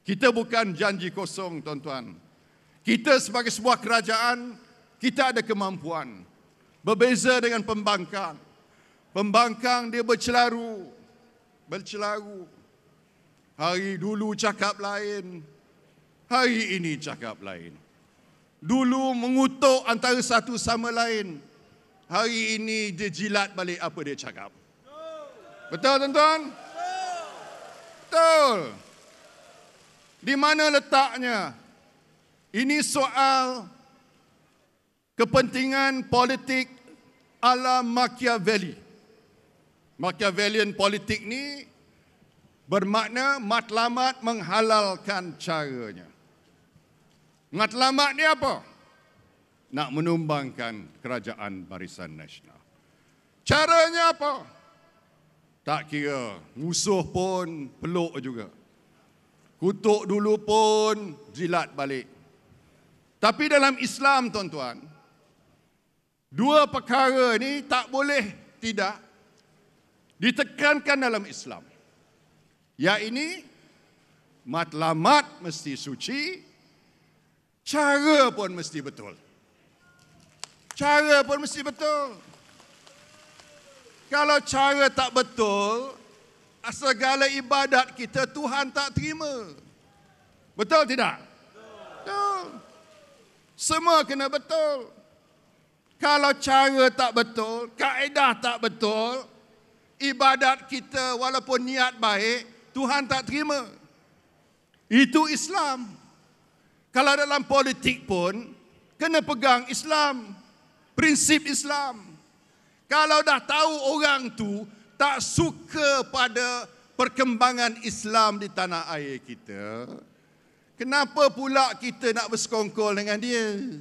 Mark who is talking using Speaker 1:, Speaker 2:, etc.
Speaker 1: Kita bukan janji kosong, tuan-tuan. Kita sebagai sebuah kerajaan, kita ada kemampuan. Berbeza dengan pembangkang. Pembangkang dia bercelaru. Bercelaru. Hari dulu cakap lain. Hari ini cakap lain. Dulu mengutuk antara satu sama lain. Hari ini dia jilat balik apa dia cakap. Betul tuan-tuan? Betul. Betul. Di mana letaknya? Ini soal kepentingan politik ala Machiavelli. Machiavellian politik ni bermakna matlamat menghalalkan caranya. Matlamat ni apa? Nak menumbangkan kerajaan barisan nasional. Caranya apa? Tak kira musuh pun peluk juga. Kutuk dulu pun jilat balik. Tapi dalam Islam tuan-tuan, dua perkara ni tak boleh tidak ditekankan dalam Islam. Ya ini matlamat mesti suci, cara pun mesti betul. Cara pun mesti betul. Kalau cara tak betul, Ah, segala ibadat kita Tuhan tak terima. Betul tidak? Betul. Semua kena betul. Kalau cara tak betul, kaedah tak betul, ibadat kita walaupun niat baik, Tuhan tak terima. Itu Islam. Kalau dalam politik pun, kena pegang Islam. Prinsip Islam. Kalau dah tahu orang tu tak suka pada perkembangan Islam di tanah air kita, kenapa pula kita nak bersekongkol dengan dia?